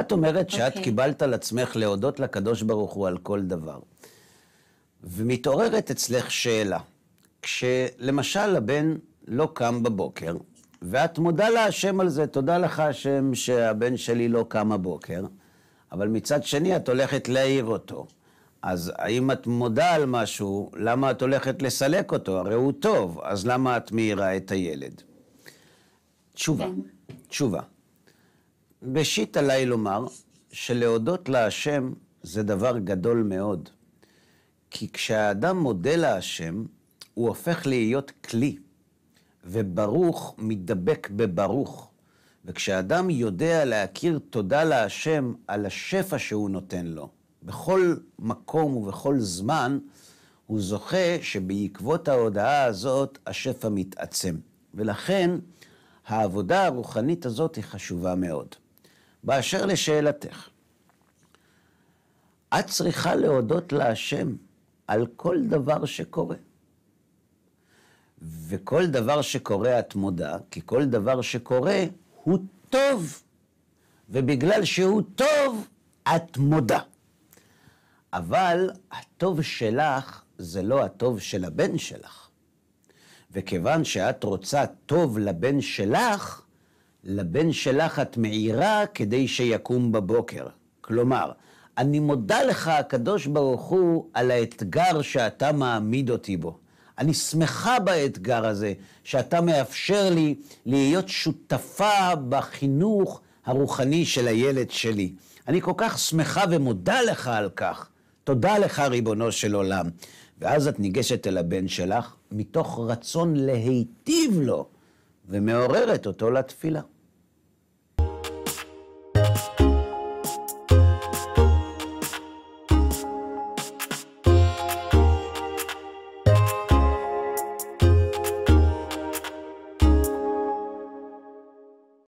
את אומרת שאת okay. אוקיי. קיבלת על עצמך להודות לקדוש ברוך הוא על כל דבר. ומתעוררת אצלך שאלה. כשלמשל הבן לא קם בבוקר, ואת מודה להשם על זה, תודה לך השם שהבן שלי לא קם הבוקר, אבל מצד שני את הולכת להעיר אותו. אז האם את מודה על משהו, למה את הולכת לסלק אותו? הרי הוא טוב, אז למה את מאירה את הילד? תשובה, כן. תשובה. ראשית עליי לומר שלהודות להשם זה דבר גדול מאוד. כי כשהאדם מודה להשם, הוא הופך להיות כלי, וברוך מתדבק בברוך. וכשאדם יודע להכיר תודה להשם על השפע שהוא נותן לו, בכל מקום ובכל זמן, הוא זוכה שבעקבות ההודעה הזאת השפע מתעצם. ולכן העבודה הרוחנית הזאת היא חשובה מאוד. באשר לשאלתך, את צריכה להודות להשם על כל דבר שקורה. וכל דבר שקורה את מודה, כי כל דבר שקורה הוא טוב, ובגלל שהוא טוב, את מודה. אבל הטוב שלך זה לא הטוב של הבן שלך. וכיוון שאת רוצה טוב לבן שלך, לבן שלך את מעירה כדי שיקום בבוקר. כלומר, אני מודה לך, הקדוש ברוך הוא, על האתגר שאתה מעמיד אותי בו. אני שמחה באתגר הזה, שאתה מאפשר לי להיות שותפה בחינוך הרוחני של הילד שלי. אני כל כך שמחה ומודה לך על כך. תודה לך, ריבונו של עולם. ואז את ניגשת אל הבן שלך מתוך רצון להיטיב לו, ומעוררת אותו לתפילה.